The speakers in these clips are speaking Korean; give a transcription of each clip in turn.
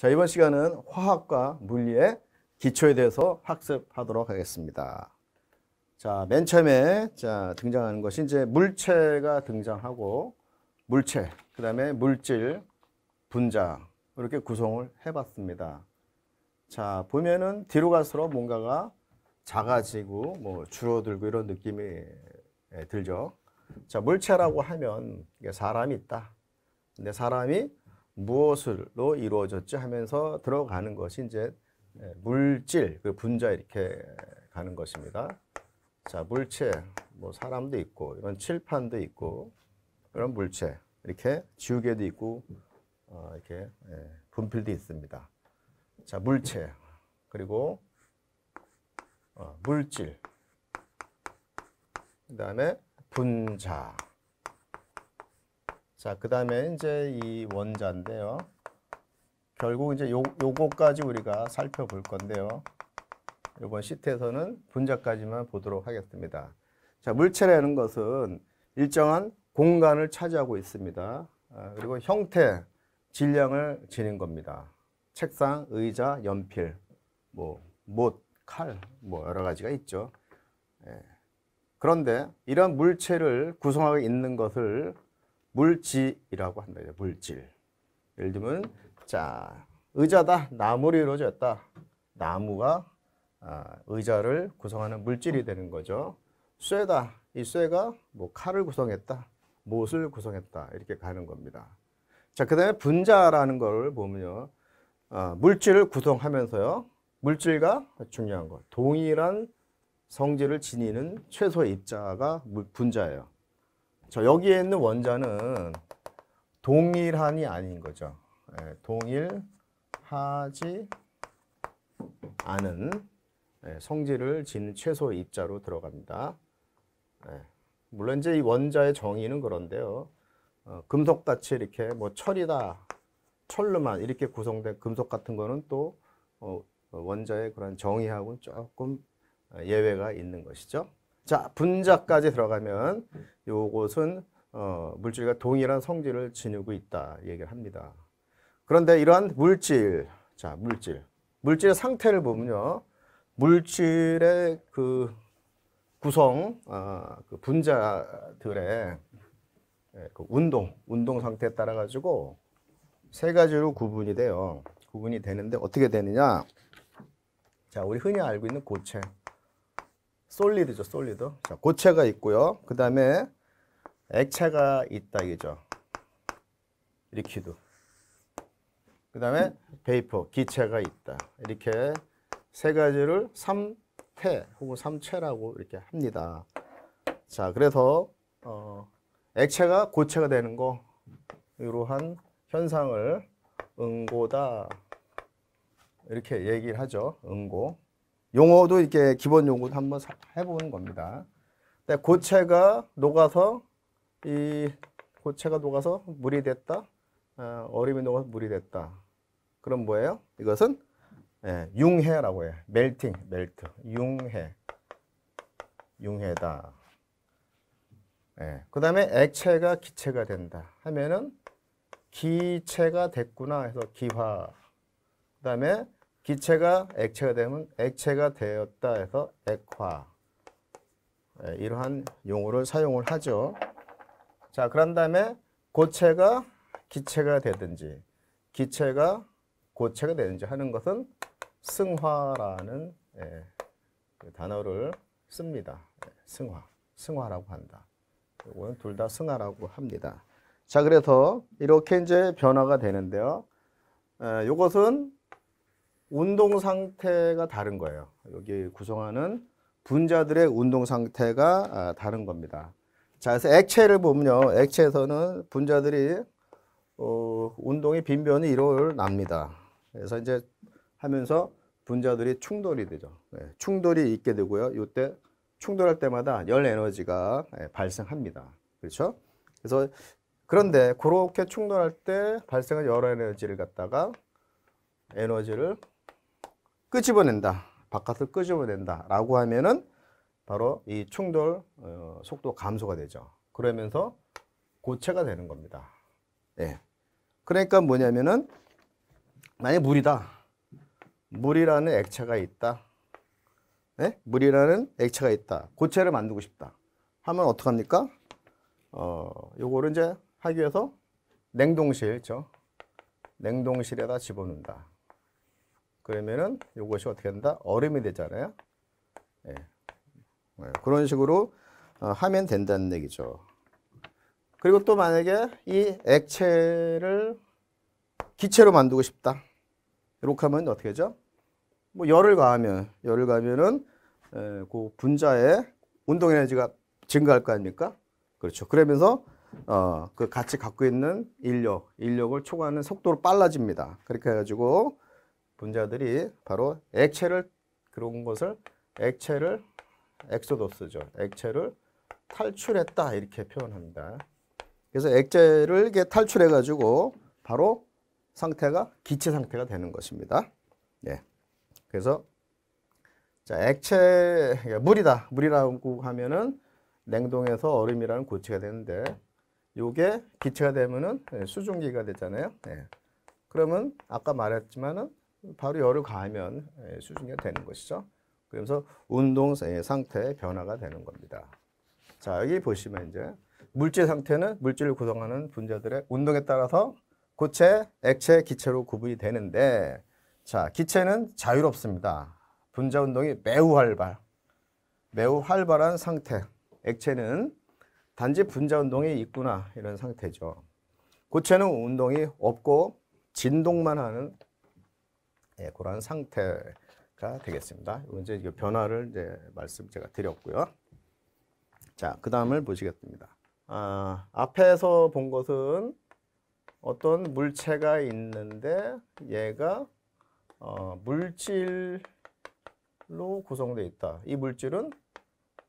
자, 이번 시간은 화학과 물리의 기초에 대해서 학습하도록 하겠습니다. 자, 맨 처음에 자, 등장하는 것이 이제 물체가 등장하고 물체, 그다음에 물질, 분자 이렇게 구성을 해 봤습니다. 자, 보면은 뒤로 갈수록 뭔가가 작아지고 뭐 줄어들고 이런 느낌이 예, 들죠. 자, 물체라고 하면 사람이 있다. 근데 사람이 무엇으로 이루어졌지 하면서 들어가는 것이 이제 예, 물질, 그 분자 이렇게 가는 것입니다. 자, 물체, 뭐 사람도 있고 이런 칠판도 있고 이런 물체 이렇게 지우개도 있고 어, 이렇게 예, 분필도 있습니다. 자, 물체 그리고 어, 물질 그 다음에 분자 자, 그 다음에 이제 이 원자인데요. 결국 이제 요, 요거까지 우리가 살펴볼 건데요. 요번 시트에서는 분자까지만 보도록 하겠습니다. 자, 물체라는 것은 일정한 공간을 차지하고 있습니다. 아, 그리고 형태, 질량을 지닌 겁니다. 책상, 의자, 연필, 뭐, 못, 칼, 뭐 여러 가지가 있죠. 예. 그런데 이런 물체를 구성하고 있는 것을 물질이라고 한다 물질. 예를 들면 자 의자다 나무로 이루어졌다. 나무가 아, 의자를 구성하는 물질이 되는 거죠. 쇠다 이 쇠가 뭐 칼을 구성했다, 못을 구성했다 이렇게 가는 겁니다. 자 그다음에 분자라는 걸 보면요, 아, 물질을 구성하면서요 물질과 중요한 것 동일한 성질을 지니는 최소 입자가 분자예요. 저 여기에 있는 원자는 동일한이 아닌 거죠. 예, 동일하지 않은 예, 성질을 지닌 최소 입자로 들어갑니다. 예, 물론 이제 이 원자의 정의는 그런데요. 어, 금속같이 이렇게 뭐 철이다, 철로만 이렇게 구성된 금속 같은 거는 또 어, 원자의 그런 정의하고는 조금 어, 예외가 있는 것이죠. 자, 분자까지 들어가면 요것은 어, 물질과 동일한 성질을 지니고 있다 얘기를 합니다. 그런데 이러한 물질, 자, 물질. 물질의 상태를 보면요. 물질의 그 구성, 어, 그 분자들의 예, 그 운동, 운동 상태에 따라 가지고 세 가지로 구분이 돼요. 구분이 되는데 어떻게 되느냐? 자, 우리 흔히 알고 있는 고체. 솔리드죠, 솔리드. 자, 고체가 그 있고요. 그 다음에 액체가 있다 이죠. 리퀴드. 그 다음에 베이퍼, 기체가 있다. 이렇게 세 가지를 3태 혹은 3체라고 이렇게 합니다. 자, 그래서 어, 액체가 고체가 되는 거 이러한 현상을 응고다 이렇게 얘기를 하죠. 응고. 용어도 이렇게 기본 용어도 한번 해보는 겁니다. 근 네, 고체가 녹아서 이 고체가 녹아서 물이 됐다. 아, 얼음이 녹아서 물이 됐다. 그럼 뭐예요? 이것은 예, 융해라고 해요. 멜팅, 멜트. 융해. 융해다. 예, 그 다음에 액체가 기체가 된다. 하면은 기체가 됐구나 해서 기화. 그 다음에 기체가 액체가 되면 액체가 되었다 해서 액화 예, 이러한 용어를 사용을 하죠. 자, 그런 다음에 고체가 기체가 되든지 기체가 고체가 되든지 하는 것은 승화라는 예, 그 단어를 씁니다. 예, 승화, 승화라고 한다. 이거는 둘 다 승화라고 합니다. 자, 그래서 이렇게 이제 변화가 되는데요. 이것은 운동 상태가 다른 거예요. 여기 구성하는 분자들의 운동 상태가 아, 다른 겁니다. 자, 그래서 액체를 보면요. 액체에서는 분자들이 어, 운동의 빈변이 일어납니다. 그래서 이제 하면서 분자들이 충돌이 되죠. 네, 충돌이 있게 되고요. 이때 충돌할 때마다 열 에너지가 네, 발생합니다. 그렇죠? 그래서 그런데 그렇게 충돌할 때 발생한 열 에너지를 갖다가 에너지를 끄집어낸다. 바깥을 끄집어낸다. 라고 하면은 바로 이 충돌 어, 속도 감소가 되죠. 그러면서 고체가 되는 겁니다. 예. 그러니까 뭐냐면은 만약 물이다. 물이라는 액체가 있다. 예? 물이라는 액체가 있다. 고체를 만들고 싶다. 하면 어떡합니까? 어, 요거를 이제 하기 위해서 냉동실, 죠 냉동실에다 집어넣는다. 그러면은 이것이 어떻게 된다? 얼음이 되잖아요. 예. 예 그런 식으로 어, 하면 된다는 얘기죠. 그리고 또 만약에 이 액체를 기체로 만들고 싶다. 이렇게 하면 어떻게 되죠? 뭐 열을 가하면 열을 가면은 예, 그 분자의 운동 에너지가 증가할 거 아닙니까? 그렇죠. 그러면서 어, 그 같이 갖고 있는 인력, 인력을 초과하는 속도로 빨라집니다. 그렇게 해가지고 분자들이 바로 액체를 그런 것을 액체를 엑소도스죠. 액체를 탈출했다 이렇게 표현합니다. 그래서 액체를 이렇게 탈출해 가지고 바로 상태가 기체 상태가 되는 것입니다. 예. 그래서 자, 액체 그러니까 물이다. 물이라고 하면은 냉동에서 얼음이라는 고체가 되는데 요게 기체가 되면은 네, 수증기가 되잖아요. 예. 그러면 아까 말했지만은 바로 열을 가하면 예, 수증기가 되는 것이죠. 그래서 운동 예, 상태 변화가 되는 겁니다. 자, 여기 보시면 이제 물질 상태는 물질을 구성하는 분자들의 운동에 따라서 고체, 액체, 기체로 구분이 되는데 자, 기체는 자유롭습니다. 분자 운동이 매우 활발, 매우 활발한 상태. 액체는 단지 분자 운동이 있구나 이런 상태죠. 고체는 운동이 없고 진동만 하는 예, 그런 상태가 되겠습니다. 이제 이 변화를 이제 말씀 제가 드렸고요. 자, 그 다음을 보시겠습니다. 아, 앞에서 본 것은 어떤 물체가 있는데 얘가 어, 물질로 구성되어 있다. 이 물질은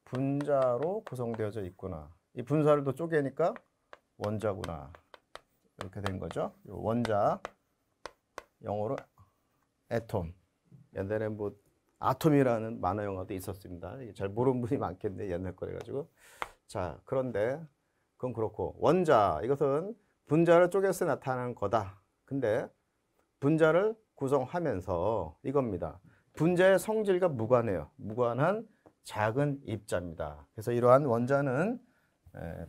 분자로 구성되어져 있구나. 이 분자를 또 쪼개니까 원자구나. 이렇게 된 거죠. 원자 영어로 에톰 옛날에 뭐 아톰이라는 만화 영화도 있었습니다. 잘 모르는 분이 많겠네 옛날 거래 가지고. 자 그런데 그건 그렇고 원자 이것은 분자를 쪼개서 나타나는 거다. 근데 분자를 구성하면서 이겁니다. 분자의 성질과 무관해요. 무관한 작은 입자입니다. 그래서 이러한 원자는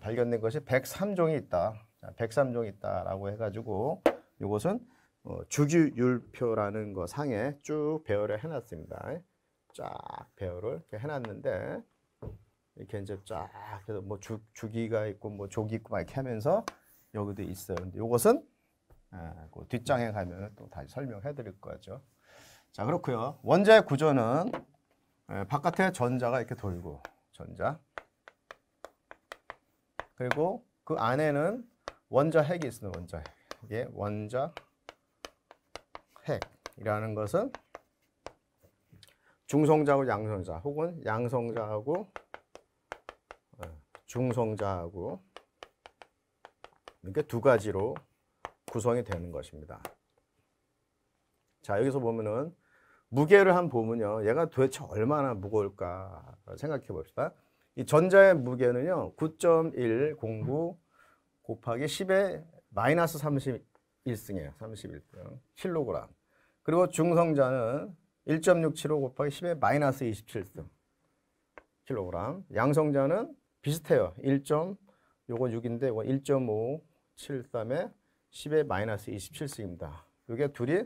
발견된 것이 103종이 있다. 103종이 있다라고 해가지고 이것은 어, 주기율표라는 거 상에 쭉 배열을 해놨습니다. 쫙 배열을 해놨는데 이렇게 이제 쫙 해서 뭐 주, 주기가 있고 뭐 조기 있고 막 이렇게 하면서 여기도 있어요. 근데 요것은 아, 그 뒷장에 가면 또 다시 설명해 드릴 거죠. 자, 그렇고요. 원자의 구조는 예, 바깥에 전자가 이렇게 돌고 전자 그리고 그 안에는 원자 핵이 있습니다. 원자 핵. 이게 원자 핵이라는 것은 중성자하고 양성자 혹은 양성자하고 어, 중성자하고 이렇게 두 가지로 구성이 되는 것입니다. 자 여기서 보면은 무게를 한 보면요. 얘가 도대체 얼마나 무거울까 생각해 봅시다. 이 전자의 무게는요. 9.109 곱하기 10의 마이너스 31승이에요. 31승. 킬로그램. 그리고 중성자는 1.675 곱하기 10의 마이너스 27g 양성자는 비슷해요. 1. 요거 6인데 요거 1.573에 10의 마이너스 27승입니다. 요게 둘이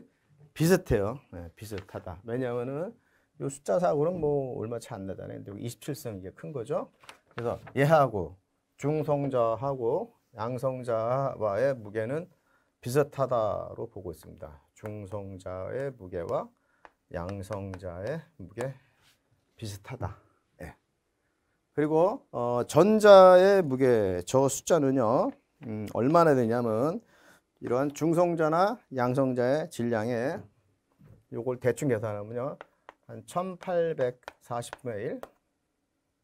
비슷해요. 네, 비슷하다. 왜냐하면은 요숫자상으는뭐 얼마 차 안 나잖아요. 근데 27승 이게 큰 거죠. 그래서 얘하고 중성자하고 양성자와의 무게는 비슷하다로 보고 있습니다. 중성자의 무게와 양성자의 무게 비슷하다. 예. 그리고 어, 전자의 무게 저 숫자는요. 음, 얼마나 되냐면 이러한 중성자나 양성자의 질량에 요걸 대충 계산하면요. 한 1840분의 1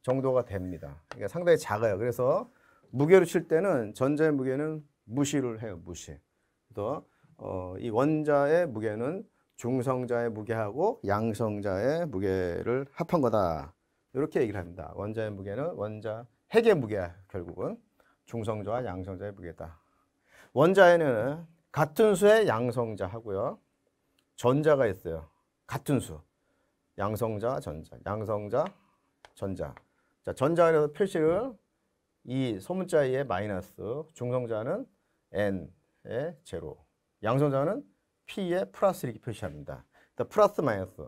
정도가 됩니다. 그러니까 상당히 작아요. 그래서 무게로 칠 때는 전자의 무게는 무시를 해요. 무시. 그 어, 이 원자의 무게는 중성자의 무게하고 양성자의 무게를 합한 거다. 이렇게 얘기를 합니다. 원자의 무게는 원자 핵의 무게야 결국은 중성자와 양성자의 무게다. 원자에는 같은 수의 양성자하고요. 전자가 있어요. 같은 수. 양성자, 전자. 양성자, 전자. 자, 전자에서 표시를 이 소문자에 마이너스, 중성자는 n의 제로. 양성자는 P에 플러스 이렇게 표시합니다. 플러스 마이너스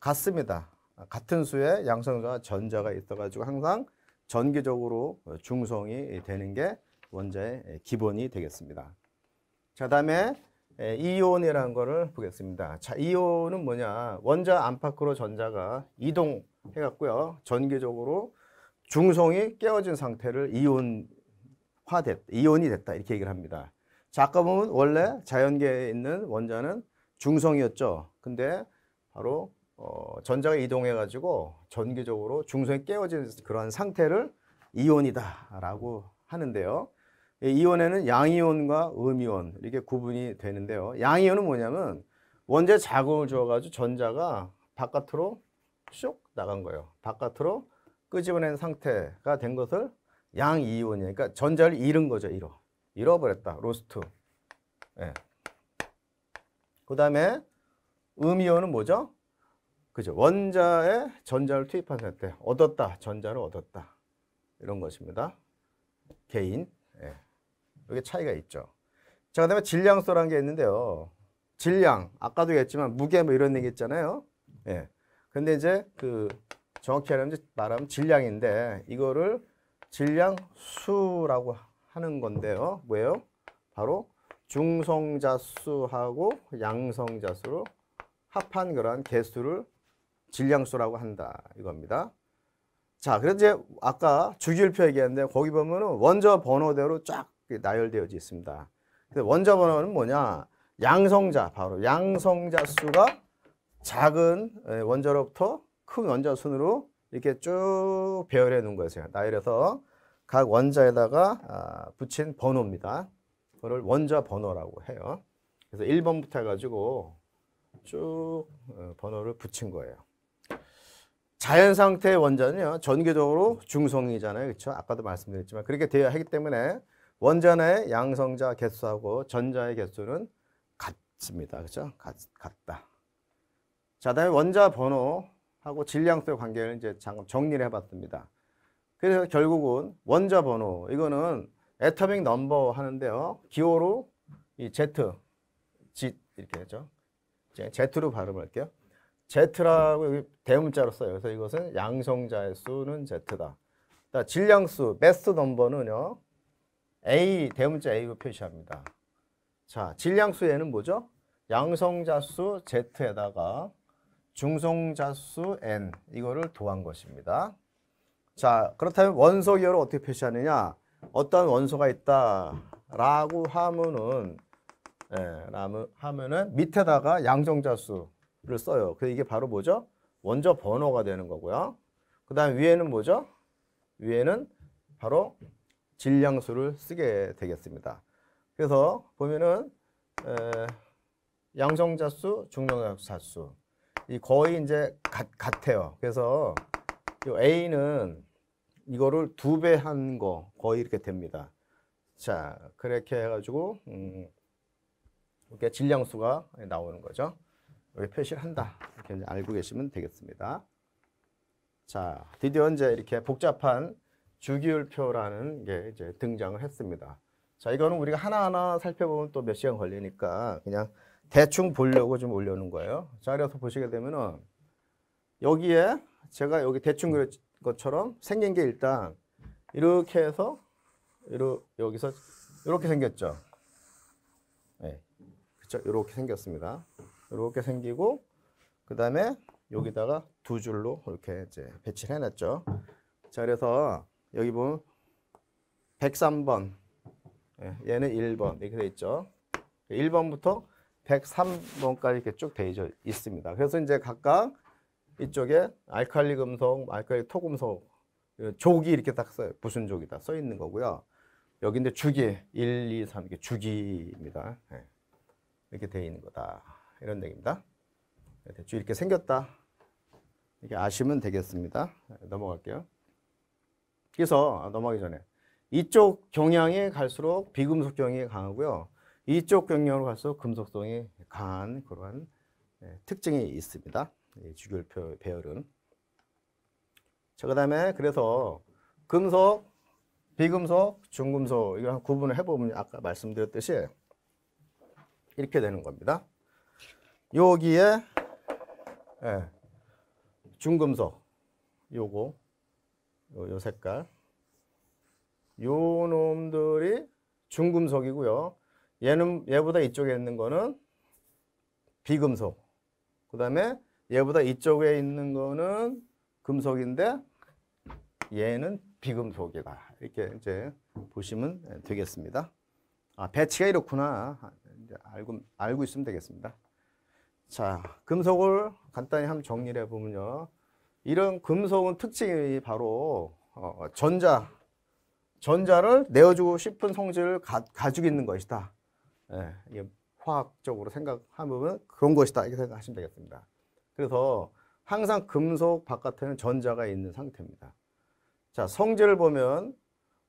같습니다. 같은 수의 양성자와 전자가 있어가지고 항상 전기적으로 중성이 되는 게 원자의 기본이 되겠습니다. 자, 다음에 이온이라는 거를 보겠습니다. 자, 이온은 뭐냐? 원자 안팎으로 전자가 이동해갔고요. 전기적으로 중성이 깨어진 상태를 이온화 됐, 이온이 됐다 이렇게 얘기를 합니다. 작가범은 원래 자연계에 있는 원자는 중성이었죠. 근데 바로 어, 전자가 이동해 가지고 전기적으로 중성이 깨어진 그런 상태를 이온이다라고 하는데요. 이온에는 양이온과 음이온 이렇게 구분이 되는데요. 양이온은 뭐냐면 원자에 자극을 주어가지고 전자가 바깥으로 쑥 나간 거예요. 바깥으로 끄집어낸 상태가 된 것을 양이온이 그러니까 전자를 잃은 거죠. 잃어. 잃어버렸다. 로스트. 예. 그 다음에 음이온은 뭐죠? 그죠. 원자에 전자를 투입한 상태. 얻었다. 전자를 얻었다. 이런 것입니다. 개인. 예. 여기 차이가 있죠. 자, 그 다음에 질량소라는 게 있는데요. 질량. 아까도 얘기했지만 무게 뭐 이런 얘기 했잖아요. 예. 근데 이제 그 정확히 말하면 질량인데 이거를 질량수라고 하는 건데요. 뭐예요? 바로 중성자수하고 양성자수로 합한 그러한 개수를 질량수라고 한다 이겁니다. 자, 그래서 이제 아까 주기율표 얘기했는데 거기 보면은 원자 번호대로 쫙 나열되어져 있습니다. 근데 원자 번호는 뭐냐? 양성자 바로 양성자 수가 작은 예, 원자로부터 큰 원자 순으로 이렇게 쭉 배열해 놓은 거예요. 나열해서 각 원자에다가 아, 붙인 번호입니다. 그걸 원자 번호라고 해요. 그래서 1번부터 해가지고 쭉 어, 번호를 붙인 거예요. 자연 상태의 원자는요, 전기적으로 중성이잖아요. 그렇 아까도 말씀드렸지만 그렇게 되어야 하기 때문에 원자 내 양성자 개수하고 전자의 개수는 같습니다. 그렇 같, 같다. 자, 다음에 원자 번호하고 질량수의 관계를 이제 정리를 해봤습니다. 그래서 결국은 원자 번호 이거는 에터믹 넘버 하는데요. 기호로 이 Z, Z 이렇게 하죠. Z로 발음할게요. Z라고 여기 대문자로 써요. 그래서 이것은 양성자의 수는 Z다. 질량수, 베스트 넘버는요. A, 대문자 A로 표시합니다. 자, 질량수 얘는 뭐죠? 양성자 수 Z에다가 중성자 수 N 이거를 더한 것입니다. 자, 그렇다면 원소 기호를 어떻게 표시하느냐? 어떤 원소가 있다라고 하면은 예, 라면, 하면은 밑에다가 양정자 수를 써요. 그 이게 바로 뭐죠? 원자 번호가 되는 거고요. 그다음 위에는 뭐죠? 위에는 바로 질량수를 쓰게 되겠습니다. 그래서 보면은 에, 양성자 수, 중성자 수, 이 거의 이제 같, 같아요. 그래서 A는 이거를 두 배 한 거 거의 이렇게 됩니다. 자, 그렇게 해가지고 음, 이렇게 질량수가 나오는 거죠. 이렇 표시를 한다. 이렇게 알고 계시면 되겠습니다. 자, 드디어 이제 이렇게 복잡한 주기율표라는 게 이제 등장을 했습니다. 자, 이거는 우리가 하나하나 살펴보면 또 몇 시간 걸리니까 그냥 대충 보려고 좀 올려놓은 거예요. 자, 그래서 보시게 되면은 여기에 제가 여기 대충 그렸 것처럼 생긴 게 일단 이렇게 해서 이러, 여기서 이렇게 생겼죠. 네. 예. 그렇죠. 이렇게 생겼습니다. 이렇게 생기고 그 다음에 여기다가 두 줄로 이렇게 이제 배치를 해놨죠. 자 그래서 여기 보면 103번 네. 예, 얘는 1번 이렇게 돼 있죠. 1번부터 103번까지 이렇게 쭉 되어 있습니다. 그래서 이제 각각 이쪽에 알칼리 금속, 알칼리 토금속 조기 이렇게 딱 써요. 무슨 족이다 써 있는 거고요. 여기인데 주기 1, 2, 3이게 주기입니다. 네. 이렇게 돼 있는 거다. 이런 얘기입니다. 예, 대충 이렇게 생겼다. 이렇게 아시면 되겠습니다. 예, 넘어갈게요. 그래서 넘어가기 전에 이쪽 경향이 갈수록 비금속 경향이 강하고요. 이쪽 경향으로 갈수록 금속성이 강한 그런 네, 특징이 있습니다. 예, 주결 배열은. 자, 그 다음에 그래서 금속, 비금속, 중금속 이걸 구분을 해보면 아까 말씀드렸듯이 이렇게 되는 겁니다. 여기에 예, 중금속 요거 요, 요 색깔 요 놈들이 중금속이고요. 얘는 얘보다 이쪽에 있는 거는 비금속. 그 다음에 얘보다 이쪽에 있는 거는 금속인데 얘는 비금속이다. 이렇게 이제 보시면 되겠습니다. 아, 배치가 이렇구나. 아, 이제 알고, 알고 있으면 되겠습니다. 자, 금속을 간단히 한번 정리를 해보면요. 이런 금속은 특징이 바로 어, 전자, 전자를 내어주고 싶은 성질을 가, 지고 있는 것이다. 예, 화학적으로 생각하면 그런 것이다. 이렇게 생각하시면 되겠습니다. 그래서 항상 금속 바깥에는 전자가 있는 상태입니다. 자, 성질을 보면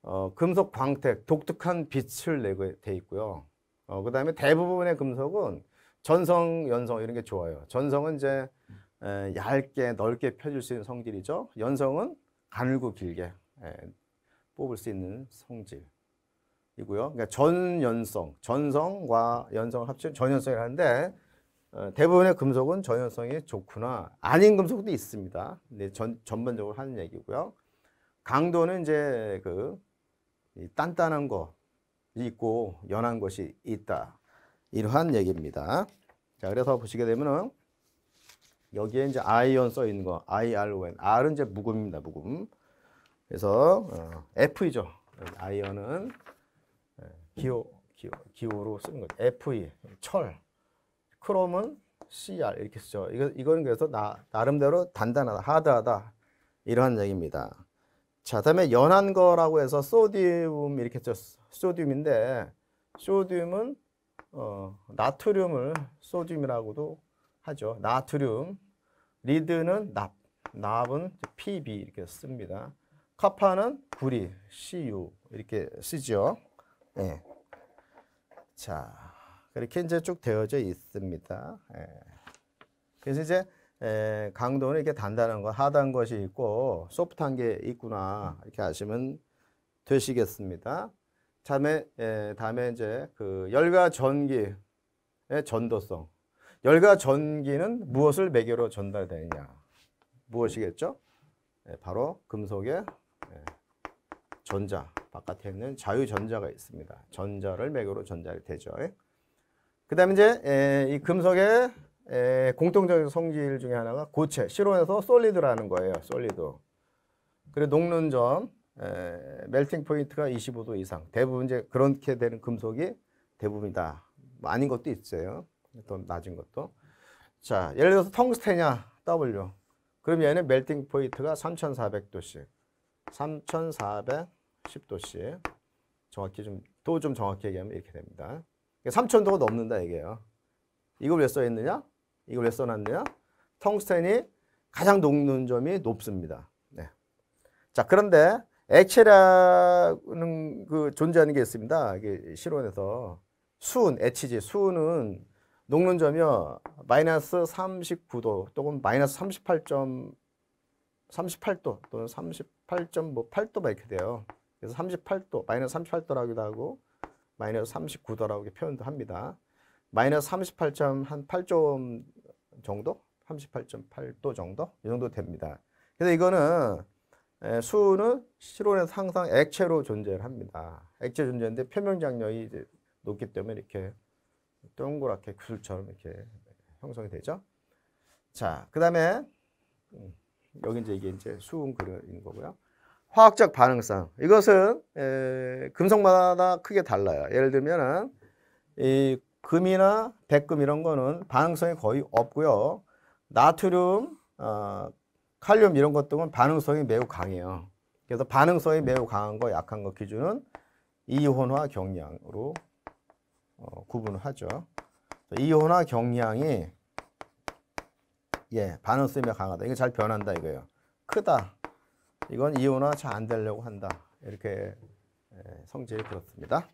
어, 금속 광택, 독특한 빛을 내고 돼 있고요. 어, 그 다음에 대부분의 금속은 전성, 연성 이런 게 좋아요. 전성은 이제 에, 얇게 넓게 펴줄 수 있는 성질이죠. 연성은 가늘고 길게 에, 뽑을 수 있는 성질이고요. 그러니까 전연성, 전성과 연성을 합치면 전연성이라는데 어, 대부분의 금속은 전연성이 좋구나. 아닌 금속도 있습니다. 네, 전, 전반적으로 하는 얘기고요. 강도는 이제 그 단단한 거 있고 연한 것이 있다. 이러한 얘기입니다. 자, 그래서 보시게 되면은 여기에 이제 아이언 써 있는 거, IRON. R은 이제 무금입니다, 무금. 그래서 어, F이죠. 아이언은 예, 기호, 기호, 기호로 쓰는 거죠. FE, 철. 크롬은 CR 이렇게 쓰죠. 이거 이거는 그래서 나 나름대로 단단하다, 하드하다 이러한 얘기입니다. 자, 다음에 연한 거라고 해서 소디 이렇게 써소디인데소디은 어, 나트륨을 소디이라고도 하죠. 나트륨. 리드는 납, 납은 PB 이렇게 씁니다. 카파는 구리, CU 이렇게 쓰죠. 예. 자, 그렇게 이제 쭉 되어져 있습니다. 예. 그래서 이제 에, 강도는 이렇게 단단한 것, 하단 것이 있고 소프트한 게 있구나 이렇게 아시면 되시겠습니다. 다음에 에, 다음에 이제 그 열과 전기의 전도성. 열과 전기는 무엇을 매개로 전달되느냐? 무엇이겠죠? 예, 바로 금속의 예, 전자, 바깥에 있는 자유전자가 있습니다. 전자를 매개로 전달이 되죠. 예? 그 다음에 이제 에, 이 금속의 에, 공통적인 성질 중에 하나가 고체, 실온에서 솔리드라는 거예요. 솔리드. 그리고 녹는 점, 에, 멜팅 포인트가 25도 이상. 대부분 이제 그렇게 되는 금속이 대부분이다. 뭐 아닌 것도 있어요. 더 낮은 것도. 자, 예를 들어서 텅스텐이 W. 그럼 얘는 멜팅 포인트가 3,400도씩. 3,410도씩. 정확히 좀, 또 좀 정확히 얘기하면 이렇게 됩니다. 3천 그러니까 도가 넘는다 얘기요 이걸 왜 써있느냐? 이걸 왜 써놨느냐? 텅스텐이 가장 녹는 점이 높습니다. 네. 자, 그런데 액체라는 그 존재하는 게 있습니다. 이게 실온에서 수은, H지, 수은은 녹는 점이 마이너스 39도 또는 마이너스 38. 38도 또는 38.8도 뭐 이렇게 돼요. 그래서 38도, 마이너스 38도라기도 하고 마이너스 39도라고 표현도 합니다. 마이너스 3 8 8 정도? 38.8도 정도? 이 정도 됩니다. 그래서 이거는 수는 실온에서 항상 액체로 존재 합니다. 액체 존재인데 표면장력이 높기 때문에 이렇게 동그랗게 구슬처럼 이렇게 형성이 되죠. 자, 그 다음에 음, 여기 이제 이게 이제 수은 그려인 거고요. 화학적 반응성. 이것은 에, 금속마다 크게 달라요. 예를 들면은 이 금이나 백금 이런 거는 반응성이 거의 없고요. 나트륨, 어, 칼륨 이런 것 등은 반응성이 매우 강해요. 그래서 반응성이 매우 강한 거, 약한 거 기준은 이온화 경량으로 어, 구분 하죠. 이온화 경량이 예, 반응성이 강하다. 이게 잘 변한다 이거예요. 크다. 이건 이혼화잘안 되려고 한다. 이렇게 예, 성질이 그렇습니다.